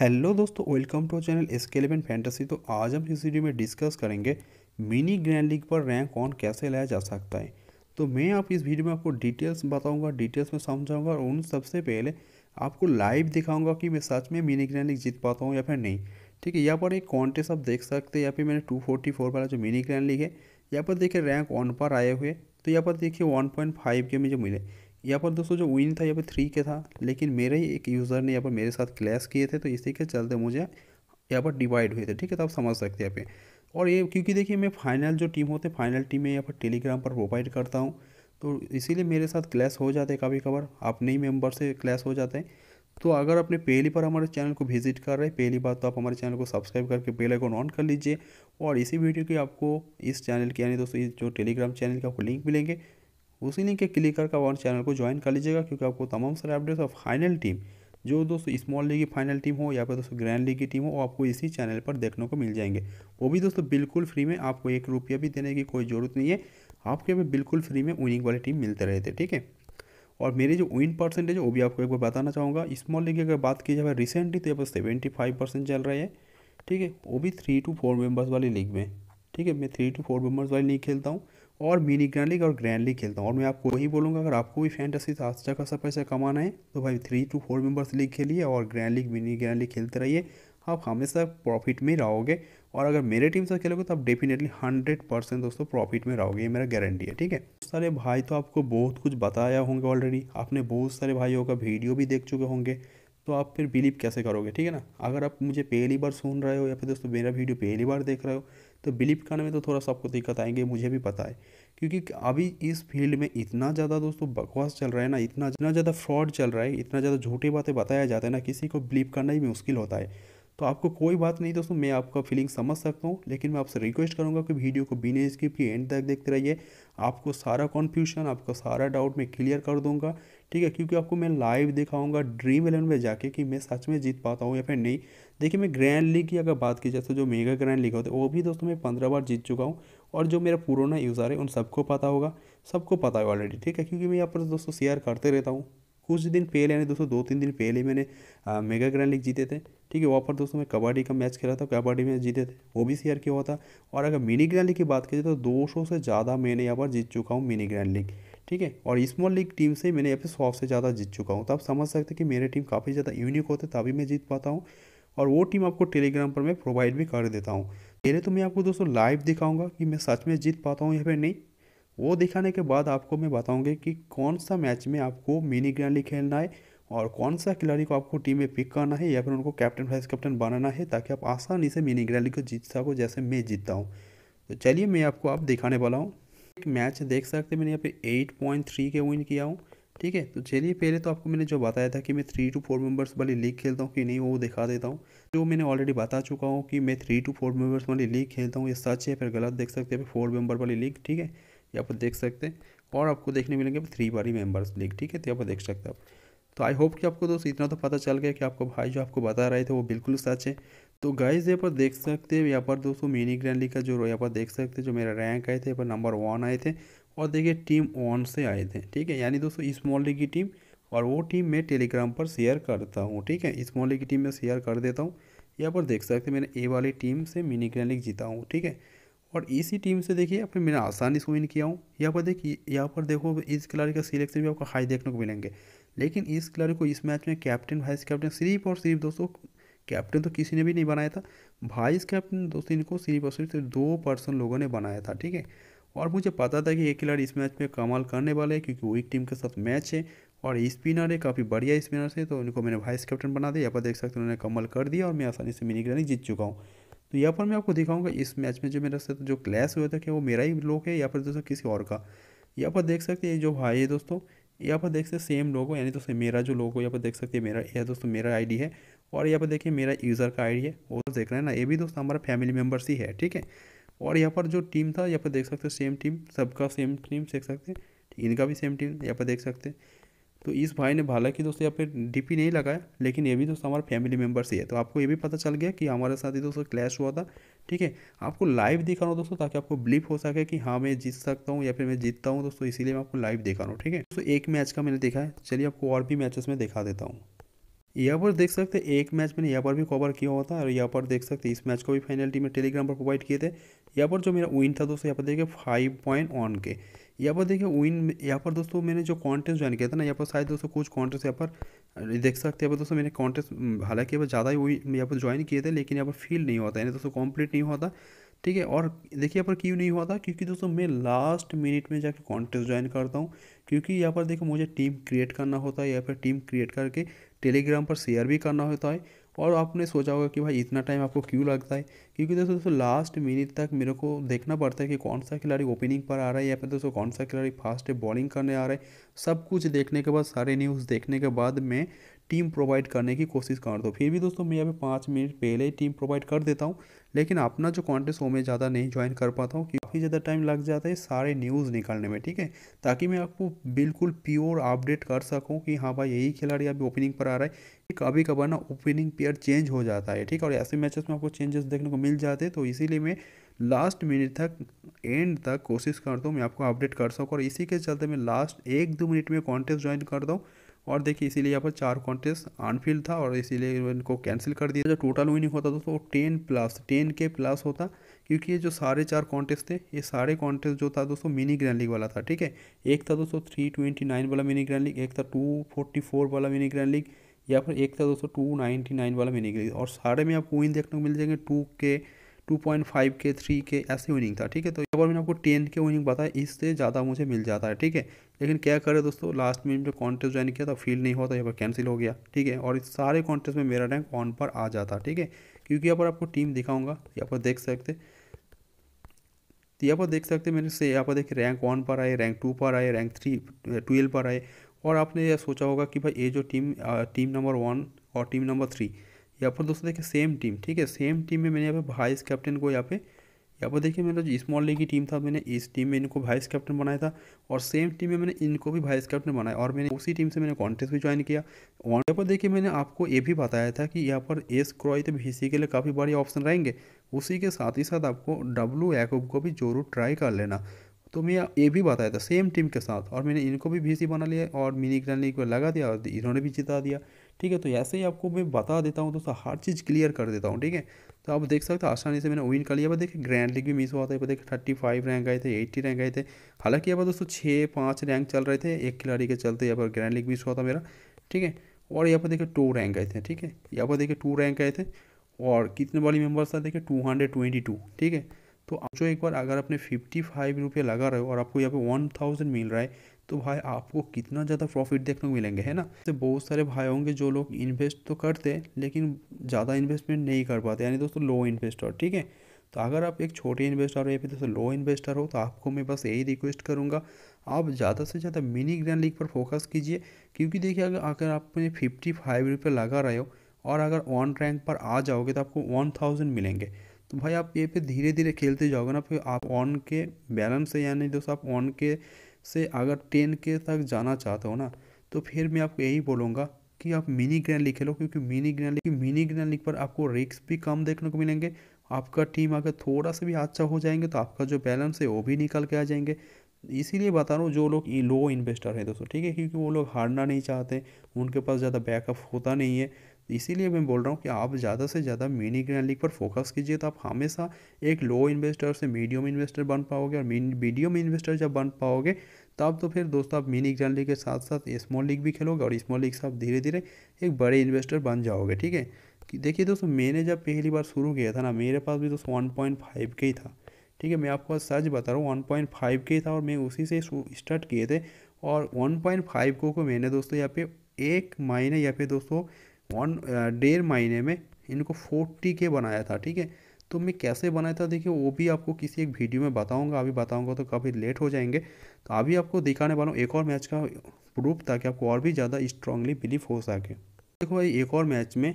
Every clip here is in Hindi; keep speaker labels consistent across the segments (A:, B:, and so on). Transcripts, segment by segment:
A: हेलो दोस्तों welcome to channel SK eleven fantasy तो आज हम इस वीडियो में डिस्कस करेंगे मिनी ग्रैंड लीग पर रैंक ऑन कैसे लाया जा सकता है तो मैं आप इस वीडियो में आपको डिटेल्स बताऊंगा डिटेल्स में समझाऊंगा और उन सबसे पहले आपको लाइव दिखाऊंगा कि मैं सच में मिनी ग्रैंड लीग जीत पाता हूँ या फिर नहीं ठीक है यहाँ पर एक कॉन्टेस्ट आप देख सकते हैं या फिर मैंने टू वाला जो मिनी ग्रैंड लीग है यहाँ पर देखिए रैंक ऑन पर आए हुए तो यहाँ पर देखिए वन पॉइंट फाइव के मुझे मिले यहाँ पर दोस्तों जो विन था यहाँ पर थ्री के था लेकिन मेरे ही एक यूज़र ने यहाँ पर मेरे साथ क्लैश किए थे तो इसी के चलते मुझे यहाँ पर डिवाइड हुए थे ठीक है तो आप समझ सकते हैं यहाँ पे और ये क्योंकि देखिए मैं फाइनल जो टीम होते हैं फाइनल टीम में यहाँ पर टेलीग्राम पर प्रोवाइड करता हूँ तो इसीलिए मेरे साथ क्लैश हो जाते हैं कभी कभार अपने ही मेम्बर से क्लैश हो जाते हैं तो अगर आपने पहली बार हमारे चैनल को विजिट कर रहे हैं पहली बार तो आप हमारे चैनल को सब्सक्राइब करके बेल आइकन ऑन कर लीजिए और इसी वीडियो की आपको इस चैनल की यानी दोस्तों इस जो टेलीग्राम चैनल का आपको लिंक मिलेंगे उसी लिंक के क्लिक करके हमारे चैनल को ज्वाइन कर लीजिएगा क्योंकि आपको तमाम सारे अपडेट्स और फाइनल टीम जो दोस्तों स्मॉल लीग की फाइनल टीम हो या फिर दोस्तों ग्रैंड लीग की टीम हो वो आपको इसी चैनल पर देखने को मिल जाएंगे वो भी दोस्तों बिल्कुल फ्री में आपको एक रुपया भी देने की कोई ज़रूरत नहीं है आपके यहाँ बिल्कुल फ्री में विनिंग वाली टीम मिलते रहते ठीक है और मेरी जो विन परसेंटेज है वो भी आपको एक बार बताना चाहूँगा स्मॉल लीग की अगर बात की जाए रिसेंटली तो यहाँ पर सेवेंटी फाइव परसेंट चल रहा है ठीक है वो भी थ्री टू फोर मेम्बर्स वाली लीग में ठीक है मैं थ्री टू फोर मेम्बर्स वाली लीग खेलता हूँ और मिनी ग्रैंड लीग और ग्रैंड लीग खेलता हूँ और मैं आपको वही बोलूँगा अगर आपको भी फैंटेसी से अच्छा खासा पैसा कमाना है तो भाई three two four members league खेलिए और grand league mini grand league खेलते रहिए आप हमेशा प्रॉफिट में रहोगे और अगर मेरे टीम से खेलोगे तो आप डेफिनेटली हंड्रेड परसेंट दोस्तों प्रॉफिट में रहोगे ये मेरा गारंटी है ठीक है सारे भाई तो आपको बहुत कुछ बताया होंगे ऑलरेडी आपने बहुत सारे भाइयों का वीडियो भी देख चुके होंगे तो आप फिर बिलीव कैसे करोगे ठीक है ना अगर आप मुझे पहली बार सुन रहे हो या फिर दोस्तों मेरा वीडियो पहली बार देख रहे हो तो बिलीव करने में तो थोड़ा सबको दिक्कत आएंगे मुझे भी पता है क्योंकि अभी इस फील्ड में इतना ज़्यादा दोस्तों बकवास चल रहा है ना इतना इतना ज़्यादा फ्रॉड चल रहा है इतना ज़्यादा झूठी बातें बताया जाता है ना किसी को बिलीव करना ही मुश्किल होता है तो आपको कोई बात नहीं दोस्तों मैं आपका फीलिंग समझ सकता हूँ लेकिन मैं आपसे रिक्वेस्ट करूँगा कि वीडियो को बिना स्किप किए एंड तक देखते रहिए आपको सारा कन्फ्यूजन आपका सारा डाउट मैं क्लियर कर दूँगा ठीक है क्योंकि आपको मैं लाइव दिखाऊंगा ड्रीम इलेवन में जाके कि मैं सच में जीत पाता हूँ या फिर नहीं देखिए मैं ग्रैंड लीग की अगर बात की जाए तो जो मेगा ग्रैंड लीग होते वो भी दोस्तों मैं पंद्रह बार जीत चुका हूँ और जो मेरा पुराना यूज़र है उन सबको पता होगा सबको पता है ऑलरेडी ठीक है क्योंकि मैं यहाँ पर दोस्तों शेयर करते रहता हूँ कुछ दिन पहले यानी दोस्तों दो तीन दिन पहले मैंने मेगा ग्रैंड लीग जीते थे ठीक है वहाँ पर दोस्तों मैं कबड्डी का मैच खेला था कबड्डी में जीते थे वो भी सीआर आर हुआ था और अगर मिनी ग्रैंड लीग की बात करें तो दो सौ से ज़्यादा मैंने यहाँ पर जीत चुका हूँ मिनी ग्रैंड लीग ठीक है और स्मॉल लीग टीम से मैंने यहाँ पर सौ से ज़्यादा जीत चुका हूँ तो आप समझ सकते कि मेरी टीम काफ़ी ज़्यादा यूनिक होते तभी मैं जीत पाता हूँ और वो टीम आपको टेलीग्राम पर मैं प्रोवाइड भी कर देता हूँ पहले तो मैं आपको दोस्तों लाइव दिखाऊँगा कि मैं सच में जीत पाता हूँ या फिर नहीं वो दिखाने के बाद आपको मैं बताऊँगी कि कौन सा मैच में आपको मिनी ग्रैंड लीग खेलना है और कौन सा खिलाड़ी को आपको टीम में पिक करना है या फिर उनको कैप्टन वाइस कैप्टन बनाना है ताकि आप आसानी से मिनी ग्रैली को जीत सको जैसे मैं जीतता हूँ तो चलिए मैं आपको आप दिखाने वाला हूँ एक मैच देख सकते मैंने यहाँ पे एट पॉइंट थ्री के विन किया हूँ ठीक है तो चलिए पहले तो आपको मैंने जो बताया था कि मैं थ्री टू फोर मेंबर्स वाली लीग खेलता हूँ कि नहीं वो दिखा देता हूँ जो मैंने ऑलरेडी बता चुका हूँ कि मैं थ्री टू फोर मेंबर्स वाली लीग खेलता हूँ ये सच है फिर गलत देख सकते हैं फोर मेंबर वाली लीग ठीक है यहाँ पर देख सकते हैं और आपको देखने मिलेंगे थ्री बारी मेंबर्स लीग ठीक है तो यहाँ पर देख सकते हैं आप तो आई होप कि आपको दोस्त इतना तो पता चल गया कि आपको भाई जो आपको बता रहे थे वो बिल्कुल सच है तो गाइज यहाँ पर देख सकते हैं यहाँ पर दोस्तों मिनी ग्रैंड लीग का जो यहाँ पर देख सकते हैं जो मेरा रैंक आए थे यहाँ पर नंबर वन आए थे और देखिए टीम वन से आए थे ठीक है यानी दोस्तों स्मॉल लीग की टीम और वो टीम मैं टेलीग्राम पर शेयर करता हूँ ठीक है स्मॉल लीग की टीम में शेयर कर देता हूँ यहाँ पर देख सकते मैंने ए वाली टीम से मिनी ग्रैंड लीग जीता हूँ ठीक है और इसी टीम से देखिए अपने मैंने आसानी से विन किया हूँ यहाँ पर देखिए यहाँ पर देखो इस खिलाड़ी का सिलेक्शन भी आपको हाई देखने को मिलेंगे लेकिन इस खिलाड़ी को इस मैच में कैप्टन वाइस कैप्टन सिर्फ और सिर्फ दोस्तों कैप्टन तो किसी ने भी नहीं बनाया था वाइस कैप्टन दोस्तों इनको सिर्फ और सिर्फ दो पर्सन लोगों ने बनाया था ठीक है और मुझे पता था कि ये खिलाड़ी इस मैच में कमाल करने वाले हैं क्योंकि वीक टीम के साथ मैच है और स्पिनर है काफ़ी बढ़िया स्पिनर से तो इनको मैंने वाइस कैप्टन बना दिया यहाँ पर देख सकते हैं उन्होंने कमल कर दिया और मैं आसानी से मिनी ग्रैनी जीत चुका हूँ तो यहाँ पर मैं आपको दिखाऊंगा इस मैच में जो मेरे साथ जो क्लैश हुआ था क्या वो मेरा ही लोग है या फिर दोस्तों किसी और का यहाँ पर देख सकते हैं जो भाई है दोस्तों यहाँ पर देख सकते सेम लोगो यानी दोस्तों मेरा जो लोगो यहाँ पर देख सकते हैं मेरा यह दोस्तों मेरा आईडी है और यहाँ पर देखिए मेरा यूज़र का आईडी है वो तो देख रहे हैं ना ये भी दोस्तों हमारा फैमिली मेम्बर्स ही है ठीक है और यहाँ पर जो टीम था यहाँ पर देख सकते सेम टीम सबका सेम टीम देख सकते हैं इनका भी सेम टीम यहाँ पर देख सकते हैं तो इस भाई ने भाला कि दोस्तों यहाँ पे डीपी नहीं लगाया लेकिन ये भी दोस्तों हमारे फैमिली मेम्बर से है तो आपको ये भी पता चल गया कि हमारे साथ ही दोस्तों क्लैश हुआ था ठीक है आपको लाइव दिखा रहा हूँ दोस्तों ताकि आपको ब्लिप हो सके कि हाँ मैं जीत सकता हूँ या फिर मैं जीतता हूँ दोस्तों इसीलिए मैं आपको लाइव दिखा रहा हूँ ठीक है तो एक मैच का मैंने देखा है चलिए आपको और भी मैचेस में दिखा देता हूँ यहाँ पर देख सकते हैं एक मैच मैंने यहाँ पर भी कवर किया हुआ था और यहाँ पर देख सकते हैं इस मैच को भी फाइनल टीम में टेलीग्राम पर प्रोवाइड किए थे यहाँ पर जो मेरा विन था दोस्तों यहाँ पर देखिए फाइव पॉइंट वन के यहाँ पर देखिए विन यहाँ पर दोस्तों मैंने जो कॉन्टेस्ट ज्वाइन किया था ना यहाँ पर शायद दोस्तों कुछ कॉन्टेस्ट यहाँ पर देख सकते हैं दोस्तों मैंने कॉन्टेस्ट हम्म, हालांकि यहाँ पर ज़्यादा ही यहाँ पर ज्वाइन किए थे लेकिन यहाँ पर फील नहीं होता यानी दोस्तों कम्प्लीट नहीं होता ठीक है और देखिए यहाँ पर क्यों नहीं हुआ था क्योंकि दोस्तों मैं लास्ट मिनट में जाकर कॉन्टेस्ट ज्वाइन करता हूँ क्योंकि यहाँ पर देखो मुझे टीम क्रिएट करना होता है या फिर टीम क्रिएट करके टेलीग्राम पर शेयर भी करना होता है और आपने सोचा होगा कि भाई इतना टाइम आपको क्यों लगता है क्योंकि दोस्तों दोस्तों लास्ट मिनट तक मेरे को देखना पड़ता है कि कौन सा खिलाड़ी ओपनिंग पर आ रहा है या फिर दोस्तों कौन सा खिलाड़ी फास्ट बॉलिंग करने आ रहा है सब कुछ देखने के बाद सारे न्यूज़ देखने के बाद मैं टीम प्रोवाइड करने की कोशिश करता हूँ फिर भी दोस्तों मैं अभी पाँच मिनट पहले ही टीम प्रोवाइड कर देता हूँ लेकिन अपना जो कॉन्टेस्ट वो मैं ज़्यादा नहीं ज्वाइन कर पाता हूँ काफ़ी ज़्यादा टाइम लग जाता है सारे न्यूज़ निकालने में ठीक है ताकि मैं आपको बिल्कुल प्योर अपडेट कर सकूँ कि हाँ भाई यही खिलाड़ी अभी ओपनिंग पर आ रहा है कभी कभार ना ओपनिंग पेयर चेंज हो जाता है ठीक है और ऐसे मैचेस में आपको चेंजेस देखने को मिल जाते हैं तो इसीलिए मैं लास्ट मिनट तक एंड तक कोशिश करता हूँ मैं आपको अपडेट कर सकूँ और इसी के चलते मैं लास्ट एक दो मिनट में कॉन्टेस्ट ज्वाइन करता हूँ और देखिए इसीलिए यहाँ पर चार कॉन्टेस्ट अनफील्ड था और इसीलिए इनको कैंसिल कर दिया जो टोटल विनिंग होता दोस्तों वो टेन प्लस टेन के प्लस होता क्योंकि ये जो सारे चार कॉन्टेस्ट थे ये सारे कॉन्टेस्ट जो था दोस्तों मिनी ग्रैंड लीग वाला था ठीक है एक था दोस्तों थ्री ट्वेंटी नाइन वाला मिनी ग्रैंड लीग एक था टू फोर्टी फोर वाला मिनी ग्रैंड लीग या फिर एक था दोस्तों टू नाइन्टी नाइन वाला विनिंग लीग और सारे में आपको विन देखने को मिल जाएंगे टू के टू पॉइंट फाइव के थ्री के ऐसे विनिंग था ठीक है तो यहाँ पर मैंने आपको टेन के विनिंग बताया इससे ज़्यादा मुझे मिल जाता है ठीक है लेकिन क्या करें दोस्तों लास्ट में जो कॉन्टेस्ट ज्वाइन किया था तो फील नहीं हुआ था यहाँ पर कैंसिल हो गया ठीक है और इस सारे कॉन्टेस्ट में मेरा रैंक ऑन पर आ जाता ठीक है क्योंकि यहाँ पर आपको टीम दिखाऊँगा तो यहाँ पर देख सकते तो यहाँ पर देख सकते मेरे से यहाँ पर देखिए रैंक वन पर आए रैंक टू पर आए रैंक थ्री ट्वेल्व पर आए और आपने यह सोचा होगा कि भाई ये जो टीम टीम नंबर वन और टीम नंबर थ्री यहाँ पर दोस्तों देखिए सेम टीम ठीक है सेम टीम में मैंने यहाँ पर वाइस कैप्टन को यहाँ पे यहाँ पर देखिए मेरा जो स्मॉल लीग की टीम था मैंने इस टीम में इनको वाइस कैप्टन बनाया था और सेम टीम में मैंने इनको भी वाइस कैप्टन बनाया और मैंने उसी टीम से मैंने कॉन्टेस्ट भी ज्वाइन किया और यहाँ पर देखिए मैंने आपको ये भी बताया था कि यहाँ पर एस क्रॉय तो सी के लिए काफ़ी बड़े ऑप्शन रहेंगे उसी के साथ ही साथ आपको डब्लू याकूब को भी जरूर ट्राई कर लेना तो मैं ये भी बताया था सेम टीम के साथ और मैंने इनको भी सी बना लिया और मिनी ग्रैंड लीग को लगा दिया और इन्होंने भी जिता दिया ठीक है तो ऐसे ही आपको मैं बता देता हूँ दोस्तों हर चीज़ क्लियर कर देता हूँ ठीक है तो आप देख सकते हो आसानी से मैंने विन कर लिया पर देखिए ग्रैंड लीग भी मिस हुआ था पर देखिए थर्टी फाइव रैंक आए थे एट्टी रैंक आए थे हालांकि यहाँ पर दोस्तों छः पाँच रैंक चल रहे थे एक खिलाड़ी के चलते यहाँ पर ग्रैंड लीग मिस हुआ था मेरा ठीक है और यहाँ पर देखिए टू रैंक आए थे ठीक है यहाँ पर देखिए टू रैंक आए थे और कितने वाली मेम्बर्स था देखिए टू हंड्रेड ट्वेंटी टू ठीक है तो आप जो एक बार अगर आपने फिफ्टी फाइव रुपये लगा रहे हो और आपको यहाँ पे वन थाउजेंड मिल रहा है तो भाई आपको कितना ज़्यादा प्रॉफिट देखने को मिलेंगे है ना तो बहुत सारे भाई होंगे जो लोग इन्वेस्ट तो करते हैं लेकिन ज़्यादा इन्वेस्टमेंट नहीं कर पाते यानी दोस्तों लो इन्वेस्टर ठीक है तो अगर आप एक छोटे इन्वेस्टर हो या फिर दोस्तों लो इन्वेस्टर हो तो आपको मैं बस यही रिक्वेस्ट करूँगा आप ज़्यादा से ज़्यादा मिनी ग्रैंड लीग पर फोकस कीजिए क्योंकि देखिए अगर अगर आपने फिफ्टी फाइव रुपये लगा रहे हो और अगर वन रैंक पर आ जाओगे तो आपको वन थाउजेंड मिलेंगे तो भाई आप ये पे धीरे धीरे खेलते जाओगे ना फिर आप ऑन के बैलेंस से यानी दोस्तों आप ऑन के से अगर टेन के तक जाना चाहते हो ना तो फिर मैं आपको यही बोलूँगा कि आप मिनी ग्रैंड लिखे लो क्योंकि मिनी ग्रैंड लिखिए मिनी ग्रैंड लिख पर आपको रिक्स भी कम देखने को मिलेंगे आपका टीम अगर थोड़ा सा भी अच्छा हो जाएंगे तो आपका जो बैलेंस है वो भी निकल के आ जाएंगे इसीलिए बता रहा हूँ जो लोग लो इन्वेस्टर हैं दोस्तों ठीक है क्योंकि वो लोग हारना नहीं चाहते उनके पास ज़्यादा बैकअप होता नहीं है इसीलिए मैं बोल रहा हूँ कि आप ज़्यादा से ज़्यादा मिनी ग्रैंड लीग पर फोकस कीजिए तो आप हमेशा एक लो इन्वेस्टर से मीडियम इन्वेस्टर बन पाओगे और मीडियम इन्वेस्टर जब बन पाओगे तब तो फिर दोस्तों आप मिनी ग्रैंड लीग के साथ साथ स्मॉल लीग भी खेलोगे और स्मॉल लीग से आप धीरे धीरे एक बड़े इन्वेस्टर बन जाओगे ठीक है देखिए दोस्तों मैंने जब पहली बार शुरू किया था ना मेरे पास भी दोस्तों वन पॉइंट फाइव के ही था ठीक है मैं आपको सच बता रहा हूँ वन पॉइंट फाइव के ही था और मैं उसी से स्टार्ट किए थे और वन पॉइंट फाइव को को मैंने दोस्तों यहाँ पे एक महीने या फिर दोस्तों वन डेढ़ महीने में इनको फोर्टी के बनाया था ठीक है तो मैं कैसे बनाया था देखिए वो भी आपको किसी एक वीडियो में बताऊंगा अभी बताऊंगा तो काफ़ी लेट हो जाएंगे तो अभी आपको दिखाने वाला हूँ एक और मैच का प्रूफ ताकि आपको और भी ज़्यादा स्ट्रांगली बिलीव हो सके देखो भाई एक और मैच में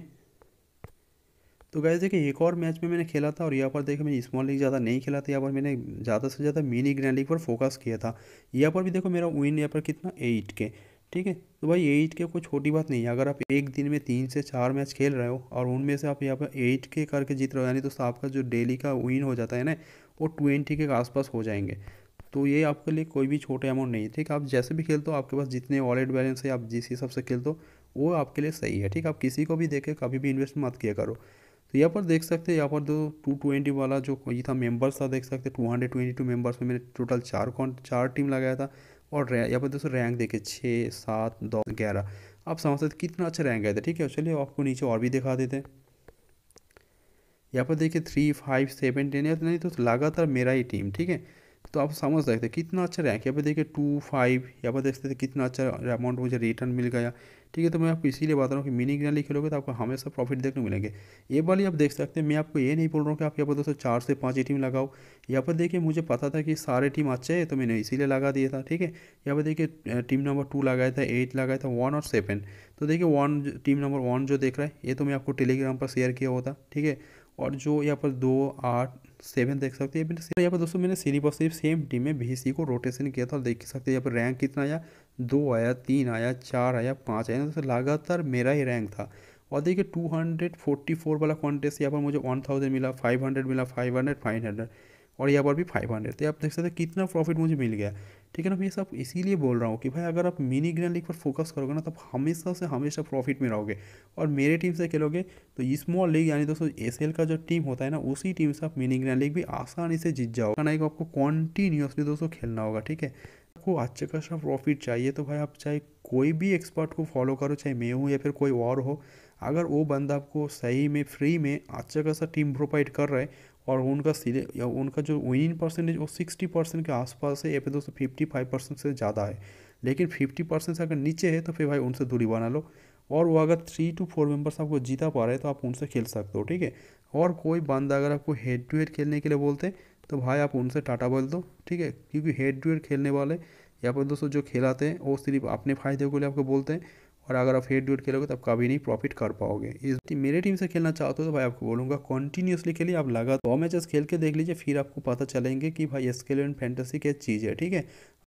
A: तो गैस देखिए एक और मैच में मैंने खेला था और यहाँ पर देखिए मैंने स्मॉल लीग ज़्यादा नहीं खेला था यहाँ पर मैंने ज़्यादा से ज़्यादा मिनी ग्रैंड लीग पर फोकस किया था यहाँ पर भी देखो मेरा विन यहाँ पर कितना एट के ठीक है तो भाई एट के कोई छोटी बात नहीं है अगर आप एक दिन में तीन से चार मैच खेल रहे हो और उनमें से आप यहाँ पर एट के करके जीत रहे हो यानी तो आपका जो डेली का विन हो जाता है ना वो ट्वेंटी के आसपास हो जाएंगे तो ये आपके लिए कोई भी छोटे अमाउंट नहीं है ठीक आप जैसे भी खेलते हो आपके पास जितने वॉलेट बैलेंस है आप जिस हिसाब से खेलते हो वो आपके लिए सही है ठीक आप किसी को भी देखे कभी भी इन्वेस्ट मत किया करो तो यहाँ पर देख सकते हैं यहाँ पर जो टू ट्वेंटी वाला जो ये था मेंबर्स था देख सकते two hundred twenty two members में मैंने टोटल चार कौन चार टीम लगाया था और यहाँ पर दोस्तों रैंक देखे छः सात दो ग्यारह आप समझ सकते कितना अच्छा रैंक आया था ठीक है चलिए आपको नीचे और भी दिखा देते हैं यहाँ पर देखिए थ्री फाइव सेवन टेन या नहीं तो लगातार मेरा ही टीम ठीक है तो आप समझ सकते कितना अच्छा रैंक यहाँ पे देखिए टू फाइव यहाँ पर देखते सकते कितना अच्छा अमाउंट मुझे रिटर्न मिल गया ठीक है तो मैं आपको इसीलिए बता रहा हूँ कि मिनी ग्रैंडली खेलोगे तो आपको हमेशा प्रॉफिट देखने को मिलेंगे ये वाली आप देख सकते हैं मैं आपको ये नहीं बोल रहा हूँ कि आप यहाँ पर दोस्तों चार से पाँच टीम लगाओ यहाँ पर देखिए मुझे पता था कि सारे टीम अच्छे है तो मैंने इसीलिए लगा दिया था ठीक है यहाँ पर देखिए टीम नंबर टू लगाया था एट लगाया था वन और सेवन तो देखिए वन टीम नंबर वन जो देख रहा है ये तो मैं आपको टेलीग्राम पर शेयर किया होता ठीक है और जो यहाँ पर दो आठ सेवन देख सकते हैं यहाँ पर दोस्तों मैंने सिर्फ और सिर्फ सेम टीम में बी को रोटेशन किया था देख सकते हैं यहाँ पर रैंक कितना आया दो आया तीन आया चार आया पाँच आया दोस्तों लगातार मेरा ही रैंक था और देखिए 244 वाला कॉन्टेस्ट यहाँ पर मुझे 1000 मिला 500 मिला 500 500 और यहाँ पर भी 500 तो आप देख सकते हैं कितना प्रॉफिट मुझे मिल गया ठीक है ना मैं तो सब इसीलिए बोल रहा हूँ कि भाई अगर आप मिनी ग्रैंड लीग पर फोकस करोगे ना तो आप हमेशा से हमेशा प्रॉफिट में रहोगे और मेरे टीम से खेलोगे तो स्मॉल लीग यानी दोस्तों एस का जो टीम होता है ना उसी टीम से आप मिनी ग्रैंड लीग भी आसानी से जीत जाओगे ना एक आपको कॉन्टिन्यूसली दोस्तों खेलना होगा ठीक है आपको अच्छे खासा प्रॉफिट चाहिए तो भाई आप चाहे कोई भी एक्सपर्ट को फॉलो करो चाहे मैं हूँ या फिर कोई और हो अगर वो बंदा आपको सही में फ्री में अच्छा खासा टीम प्रोवाइड कर रहा है और उनका सीधे या उनका जो विनिंग परसेंटेज वो सिक्सटी परसेंट के आसपास है या फिर दोस्तों फिफ्टी फाइव परसेंट से ज़्यादा है लेकिन फिफ्टी परसेंट से अगर नीचे है तो फिर भाई उनसे दूरी बना लो और वो अगर थ्री टू फोर मेंबर्स आपको जीता पा रहे हैं तो आप उनसे खेल सकते हो ठीक है और कोई बंदा अगर आपको हेड टू हेड खेलने के लिए बोलते तो भाई आप उनसे टाटा बोल दो ठीक है क्योंकि हेड टू हेड खेलने वाले या फिर दोस्तों जो खेलाते हैं वो सिर्फ अपने फ़ायदे के लिए आपको बोलते हैं और अगर आप हेड टू हेड खेलोगे तो आप कभी नहीं प्रॉफिट कर पाओगे इस मेरे टीम से खेलना चाहते हो तो भाई आपको बोलूँगा कंटिन्यूसली खेलिए आप लगा दो मैचेस खेल के देख लीजिए फिर आपको पता चलेंगे कि भाई स्केल एंड फैंटेसी क्या चीज़ है ठीक है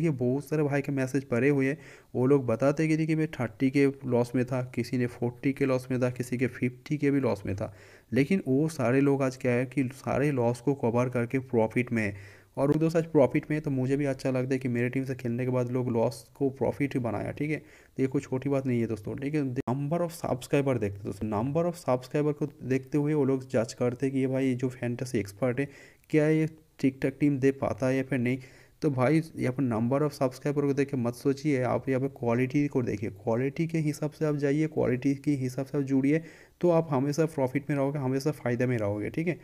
A: ये बहुत सारे भाई के मैसेज पड़े हुए हैं वो लोग बताते कि देखिए मैं थर्टी के लॉस में था किसी ने फोर्टी के लॉस में था किसी के फिफ्टी के भी लॉस में था लेकिन वो सारे लोग आज क्या है कि सारे लॉस को कवर करके प्रॉफिट में और वो दोस्त आज प्रॉफिट में है तो मुझे भी अच्छा लगता है कि मेरे टीम से खेलने के बाद लोग लॉस को प्रॉफिट ही बनाया ठीक है तो ये कोई छोटी बात नहीं है दोस्तों ठीक है नंबर ऑफ सब्सक्राइबर देखते हैं दोस्तों नंबर ऑफ सब्सक्राइबर को देखते हुए वो लोग जज करते हैं कि ये भाई जो फैंटेसी एक्सपर्ट है क्या ये ठीक ठाक टीम दे पाता है या फिर नहीं तो भाई यहाँ पर नंबर ऑफ सब्सक्राइबर को देखे मत सोचिए आप यहाँ पर क्वालिटी को देखिए क्वालिटी के हिसाब से आप जाइए क्वालिटी के हिसाब से आप जुड़िए तो आप हमेशा प्रॉफिट में रहोगे हमेशा फ़ायदे में रहोगे ठीक है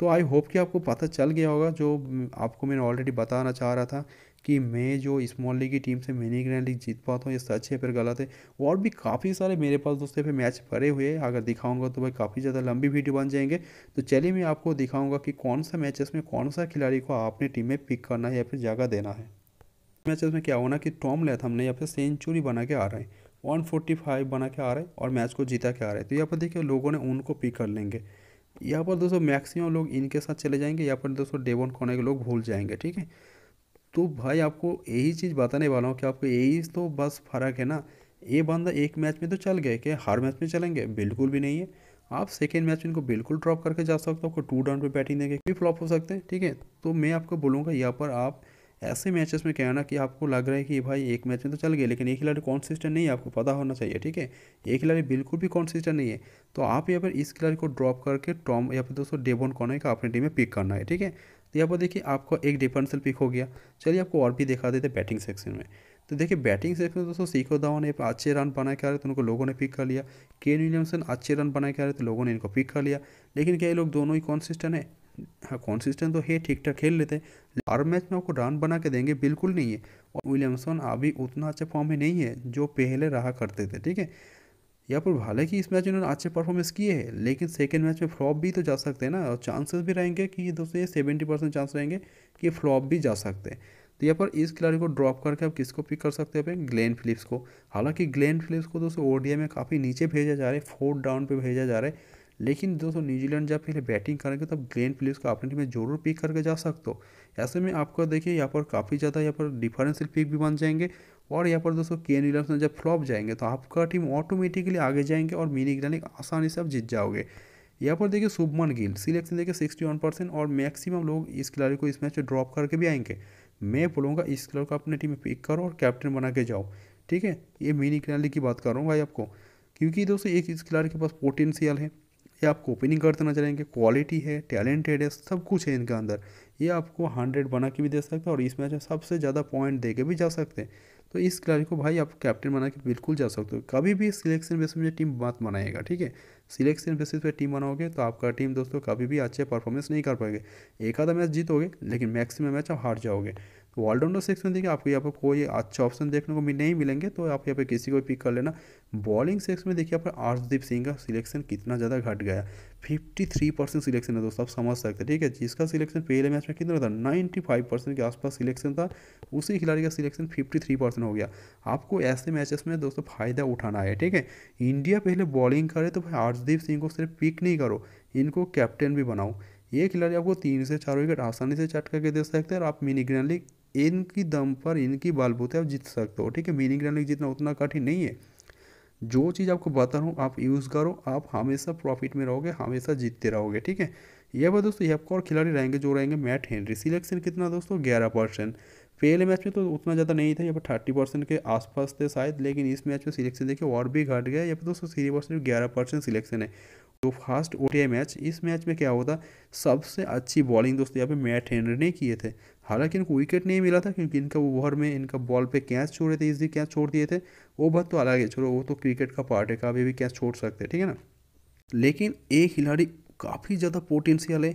A: तो आई होप कि आपको पता चल गया होगा जो आपको मैंने ऑलरेडी बताना चाह रहा था कि मैं जो स्मॉल लीग की टीम से मिनी ग्रैंड लीग जीत पाता हूँ ये सच है फिर गलत है और भी काफ़ी सारे मेरे पास दोस्तों पे मैच पड़े हुए हैं अगर दिखाऊंगा तो भाई काफ़ी ज़्यादा लंबी वीडियो बन जाएंगे तो चलिए मैं आपको दिखाऊंगा कि कौन सा मैचेस में कौन सा खिलाड़ी को आपने टीम में पिक करना है या फिर जगह देना है मैचेस में क्या होना कि टॉम लेथम ने या फिर सेंचुरी बना के आ रहे हैं वन बना के आ रहे हैं और मैच को जीता के आ रहे हैं तो यहाँ पर देखिए लोगों ने उनको पिक कर लेंगे यहाँ पर दोस्तों मैक्सिमम लोग इनके साथ चले जाएंगे यहाँ पर दोस्तों डेवन कोने के लोग भूल जाएंगे ठीक है तो भाई आपको यही चीज़ बताने वाला हूँ कि आपको यही तो बस फ़र्क है ना ये बंदा एक मैच में तो चल गए कि हर मैच में चलेंगे बिल्कुल भी नहीं है आप सेकेंड मैच में इनको बिल्कुल ड्रॉप करके जा सकते हो आपको टू डाउन पर बैटिंग देंगे भी फ्लॉप हो सकते हैं ठीक है तो मैं आपको बोलूँगा यहाँ पर आप ऐसे मैचेस में क्या है ना कि आपको लग रहा है कि भाई एक मैच में तो चल गए लेकिन एक खिलाड़ी कॉन्सिस्टेंट नहीं है आपको पता होना चाहिए ठीक है एक खिलाड़ी बिल्कुल भी कॉन्सिस्टेंट नहीं है तो आप यहाँ पर इस खिलाड़ी को ड्रॉप करके टॉम या फिर दोस्तों डेबोन कॉनर का अपनी टीम में पिक करना है ठीक है तो यहाँ पर देखिए आपका एक डिफेंसल पिक हो गया चलिए आपको और भी दिखा देते बैटिंग सेक्शन में तो देखिए बैटिंग सेक्शन में दोस्तों सीखो धवन ने अच्छे रन बनाए के रहे तो उनको लोगों ने पिक कर लिया केन विलियमसन अच्छे रन बनाए के रहे तो लोगों ने इनको पिक कर लिया लेकिन क्या ये लोग दोनों ही कॉन्सिस्टेंट है हाँ कॉन्सिस्टेंट तो है ठीक ठाक खेल लेते हैं हर मैच में आपको रन बना के देंगे बिल्कुल नहीं है और विलियमसन अभी उतना अच्छा फॉर्म में नहीं है जो पहले रहा करते थे ठीक है या फिर भले कि इस मैच उन्होंने अच्छे परफॉर्मेंस किए हैं लेकिन सेकेंड मैच में फ्लॉप भी तो जा सकते हैं ना और चांसेस भी रहेंगे कि दोस्तों ये सेवेंटी परसेंट चांस रहेंगे कि फ्लॉप भी जा सकते हैं तो यहाँ पर इस खिलाड़ी को ड्रॉप करके आप किसको पिक कर सकते हो अपने ग्लेन फिलिप्स को हालांकि ग्लेन फिलिप्स को दोस्तों ओडीआई में काफ़ी नीचे भेजा जा रहा है फोर्थ डाउन पे भेजा जा रहा है लेकिन दोस्तों न्यूजीलैंड जब पहले बैटिंग करेंगे तब ग्लेन प्लेस को अपनी टीम में जरूर पिक करके जा सकते हो ऐसे में आपको देखिए यहाँ पर काफ़ी ज़्यादा यहाँ पर डिफरेंशियल पिक भी बन जाएंगे और यहाँ पर दोस्तों के एन जब फ्लॉप जाएंगे तो आपका टीम ऑटोमेटिकली आगे जाएंगे और मिनी ग्लैनिक आसानी से आप जीत जाओगे यहाँ पर देखिए शुभमन गिल सिलेक्शन देखिए सिक्सटी वन परसेंट और मैक्सिमम लोग इस खिलाड़ी को इस मैच में ड्रॉप करके भी आएंगे मैं बोलूँगा इस खिलाड़ी को अपने टीम में पिक करो और कैप्टन बना के जाओ ठीक है ये मिनी ग्लैनिक की बात कर रहा हूँ भाई आपको क्योंकि दोस्तों एक इस खिलाड़ी के पास पोटेंशियल है ये आपको ओपनिंग करते नजर आएंगे क्वालिटी है टैलेंटेड है सब कुछ है इनके अंदर ये आपको हंड्रेड बना के भी दे सकते हैं और इस मैच में सबसे ज़्यादा पॉइंट दे के भी जा सकते हैं तो इस खिलाड़ी को भाई आप कैप्टन बना के बिल्कुल जा सकते हो कभी भी सिलेक्शन बेसिस में टीम मत बनाएगा ठीक है सिलेक्शन बेसिस पे टीम बनाओगे तो आपका टीम दोस्तों कभी भी अच्छे परफॉर्मेंस नहीं कर पाएंगे एक आधा मैच जीतोगे लेकिन मैक्सिमम मैच आप हार जाओगे तो राउंडर सेक्शन देखिए आपको यहाँ पर कोई अच्छा ऑप्शन देखने को नहीं मिलेंगे तो आप यहाँ पर किसी को पिक कर लेना बॉलिंग सेक्शन में देखिए आप अर्शदीप सिंह का सिलेक्शन कितना ज़्यादा घट गया फिफ्टी थ्री परसेंट सिलेक्शन है दोस्तों आप समझ सकते हैं ठीक है जिसका सिलेक्शन पहले मैच में कितना था नाइन्टी फाइव परसेंट के आसपास सिलेक्शन था उसी खिलाड़ी का सिलेक्शन फिफ्टी थ्री परसेंट हो गया आपको ऐसे मैचेस में दोस्तों फ़ायदा उठाना है ठीक है इंडिया पहले बॉलिंग करे तो भाई अर्शदीप सिंह को सिर्फ पिक नहीं करो इनको कैप्टन भी बनाओ ये खिलाड़ी आपको तीन से चार विकेट आसानी से चट करके दे सकते हैं और आप मिनी ग्रैंड लीग इनकी दम पर इनकी बालबूते आप जीत सकते हो ठीक है मीनिंग रनिंग जीतना उतना कठिन नहीं है जो चीज़ आपको बता रहा हूँ आप यूज़ करो आप हमेशा प्रॉफिट में रहोगे हमेशा जीतते रहोगे ठीक है यह बात दोस्तों यहाँ और खिलाड़ी रहेंगे जो रहेंगे मैट हेनरी सिलेक्शन कितना दोस्तों ग्यारह परसेंट पहले मैच में तो उतना ज़्यादा नहीं था यहाँ पर थर्टी परसेंट के आसपास थे शायद लेकिन इस मैच में सिलेक्शन देखिए और भी घट गया यहाँ पर दोस्तों सीरी परसेंट ग्यारह परसेंट सिलेक्शन है तो फास्ट ओ मैच इस मैच में क्या होता सबसे अच्छी बॉलिंग दोस्तों यहाँ पर मैट हेनरी ने किए थे हालांकि इनको विकेट नहीं मिला था क्योंकि इनका ओवर में इनका बॉल पे कैच छोड़े थे इसलिए कैच छोड़ दिए थे वो बात तो अलग है चलो वो तो क्रिकेट का पार्ट है कभी भी कैच छोड़ सकते हैं ठीक है ना लेकिन एक खिलाड़ी काफ़ी ज़्यादा पोटेंशियल है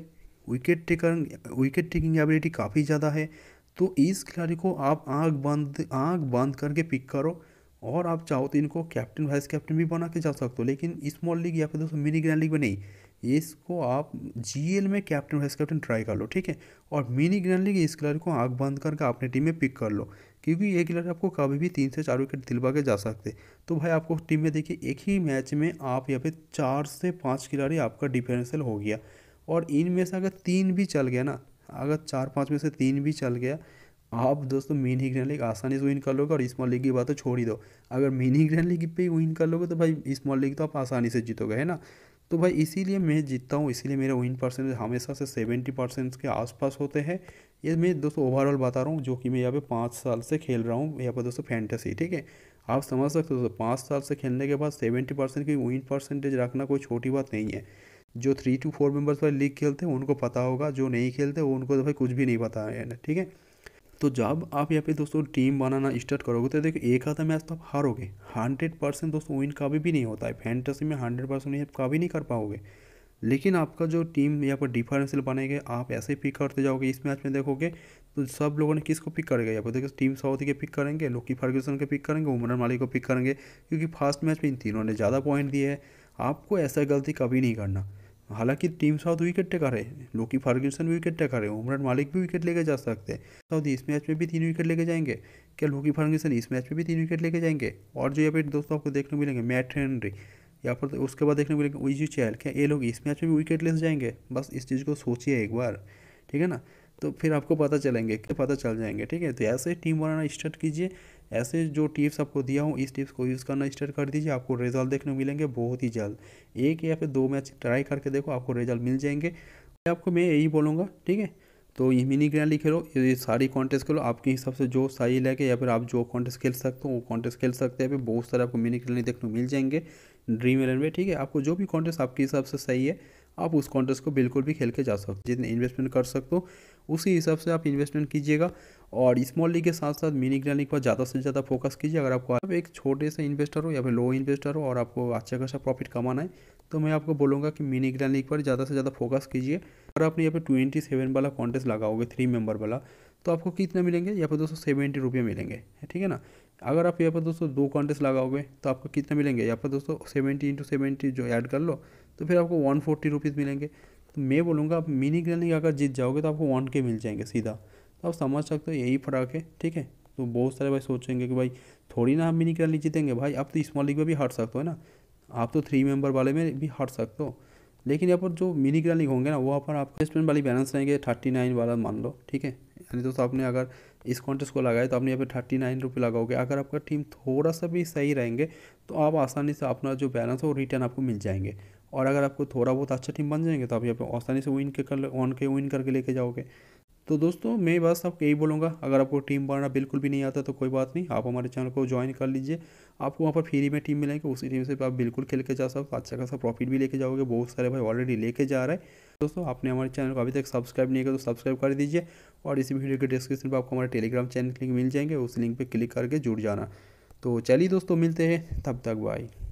A: wicket taker wicket taking ability काफ़ी ज़्यादा है तो इस खिलाड़ी को आप आँख बंद आँख बंद करके पिक करो और आप चाहो तो इनको कैप्टन वाइस कैप्टन भी बना के जा सकते हो लेकिन स्मॉल लीग या फिर दोस्तों मिनी ग्रैंड लीग में नहीं इसको आप जीएल में कैप्टन वाइस कैप्टन ट्राई कर लो ठीक है और मिनी ग्रैंड लीग इस खिलाड़ी को आग बंद करके अपने टीम में पिक कर लो क्योंकि ये खिलाड़ी आपको कभी भी तीन से चार विकेट दिलवा के जा सकते तो भाई आपको टीम में देखिए एक ही मैच में आप यहाँ पे चार से पाँच खिलाड़ी आपका डिफरेंशियल हो गया और इनमें से अगर तीन भी चल गया ना अगर चार पाँच में से तीन भी चल गया आप दोस्तों मिनी ग्रैंड लीग आसानी से विन कर लोगे और स्मॉल लीग की बात तो छोड़ ही दो अगर मिनी ग्रैंड लीग पे विन कर लोगे तो भाई स्मॉल लीग तो आप आसानी से जीतोगे है ना तो भाई इसीलिए मैं जीतता हूँ इसीलिए मेरे विन परसेंटेज हमेशा से सेवेंटी परसेंट के आसपास होते हैं ये मैं दोस्तों ओवरऑल बता रहा हूँ जो कि मैं यहाँ पे पाँच साल से खेल रहा हूँ यहाँ पर दोस्तों फैंटेसी ठीक है आप समझ सकते हो दोस्तों पाँच साल से खेलने के बाद सेवेंटी परसेंट की विन परसेंटेज रखना कोई छोटी बात नहीं है जो थ्री टू फोर मेंबर्स वाले लीग खेलते हैं उनको पता होगा जो नहीं खेलते उनको तो भाई कुछ भी नहीं पता है ठीक है तो जब आप यहाँ पे दोस्तों टीम बनाना स्टार्ट करोगे तो देखो एक आधा मैच तो आप हारोगे हंड्रेड परसेंट दोस्तों विन कभी भी नहीं होता है फैंटेसी में हंड्रेड परसेंट आप कभी नहीं कर पाओगे लेकिन आपका जो टीम यहाँ पर डिफरेंशियल बनेगा आप ऐसे पिक करते जाओगे इस मैच में देखोगे तो सब लोगों ने किसको पिक करेगा यहाँ पर देखो टीम साउथी के पिक करेंगे लोकी फर्ग्यूसन के पिक करेंगे उमरन मालिक को पिक करेंगे क्योंकि फर्स्ट मैच में इन तीनों ने ज़्यादा पॉइंट दिए हैं आपको ऐसा गलती कभी नहीं करना हालांकि टीम साउथ विकेट टेका रहे लोकी फार्ग्यूसन विकेट टेका रहे उमरान मालिक भी विकेट लेके जा सकते हैं साउथ इस मैच में भी तीन विकेट लेके जाएंगे क्या लोकी फार्ग्यूसन इस मैच में भी तीन विकेट लेके जाएंगे और जो यहाँ पे दोस्तों आपको देखने को मिलेंगे मैट हेनरी या फिर तो उसके बाद देखने को मिलेंगे उइजी चैल क्या ये लोग इस मैच में भी विकेट ले जाएंगे बस इस चीज़ को सोचिए एक बार ठीक है ना तो फिर आपको पता चलेंगे पता चल जाएंगे ठीक है तो ऐसे टीम बनाना स्टार्ट कीजिए ऐसे जो टिप्स आपको दिया हूँ इस टिप्स को यूज़ करना स्टार्ट कर दीजिए आपको रिजल्ट देखने को मिलेंगे बहुत ही जल्द एक या फिर दो मैच ट्राई करके देखो आपको रिजल्ट मिल जाएंगे आपको मैं यही बोलूँगा ठीक है तो ये मिनी ग्रैंडली खेलो ये सारी कॉन्टेस्ट खेलो आपके हिसाब से जो सही लगे या फिर आप जो कॉन्टेस्ट खेल सकते हो वो कॉन्टेस्ट खेल सकते हैं फिर बहुत सारे आपको मिनी ग्रैंडली देखने को मिल जाएंगे ड्रीम इलेवन में ठीक है आपको जो भी कॉन्टेस्ट आपके हिसाब से सही है आप उस कॉन्टेस्ट को बिल्कुल भी खेल के जा सकते हो जितने इन्वेस्टमेंट कर सकते हो उसी हिसाब से आप इन्वेस्टमेंट कीजिएगा और स्मॉल लीग के साथ साथ मिनी ग्रैंड लीग पर ज़्यादा से ज़्यादा फोकस कीजिए अगर आपको आप एक छोटे से इन्वेस्टर हो या फिर लो इन्वेस्टर हो और आपको अच्छा खासा प्रॉफिट कमाना है तो मैं आपको बोलूँगा कि मिनी ग्रैंड लीग पर ज़्यादा से ज़्यादा फोकस कीजिए और आपने यहाँ पर ट्वेंटी सेवन वाला कॉन्टेस्ट लगाओगे थ्री मेंबर वाला तो आपको कितना मिलेंगे यहाँ पर दोस्तों सेवेंटी रुपये मिलेंगे ठीक है ना अगर आप यहाँ पर दोस्तों दो कॉन्टेस्ट लगाओगे तो आपको कितना मिलेंगे यहाँ पर दोस्तों सेवेंटी इंटू सेवेंटी जो ऐड कर लो तो फिर आपको वन फोर्टी रुपीज़ मिलेंगे मैं बोलूँगा आप मिनी ग्रैंड अगर जीत जाओगे तो आपको वन के मिल जाएंगे सीधा तो आप समझ सकते हो यही फ़र्क है ठीक है तो बहुत सारे भाई सोचेंगे कि भाई थोड़ी ना आप मिनी ग्रैंड लीग जीतेंगे भाई आप तो स्मॉल लीग में भी हट सकते हो ना आप तो थ्री मेंबर वाले में भी हट सकते हो लेकिन यहाँ पर जो मिनी ग्रैंड लीग होंगे ना वहाँ पर आपके प्लेसमेंट वाली बैलेंस रहेंगे थर्टी नाइन वाला मान लो ठीक है यानी दोस्तों आपने अगर इस कॉन्टेस्ट को लगाए तो आपने यहाँ पर थर्टी नाइन रुपये लगाओगे अगर आपका टीम थोड़ा सा भी सही रहेंगे तो आप आसानी से अपना जो बैलेंस है वो रिटर्न आपको मिल जाएंगे और अगर आपको थोड़ा बहुत अच्छा टीम बन जाएंगे तो आप यहाँ पर आसानी से विन के कर ऑन के विन करके लेके जाओगे तो दोस्तों मैं बस आपको यही बोलूँगा अगर आपको टीम बनाना बिल्कुल भी नहीं आता तो कोई बात नहीं आप हमारे चैनल को ज्वाइन कर लीजिए आपको वहाँ पर फ्री में टीम मिलेंगे उसी टीम से आप बिल्कुल खेल के जा सकते अच्छा खासा प्रॉफिट भी लेके जाओगे बहुत सारे भाई ऑलरेडी लेके जा रहे हैं दोस्तों आपने हमारे चैनल को अभी तक सब्सक्राइब नहीं किया तो सब्सक्राइब कर दीजिए और इसी वीडियो के डिस्क्रिप्शन पर आपको हमारे टेलीग्राम चैनल लिंक मिल जाएंगे उस लिंक पर क्लिक करके जुड़ जाना तो चलिए दोस्तों मिलते हैं तब तक बाई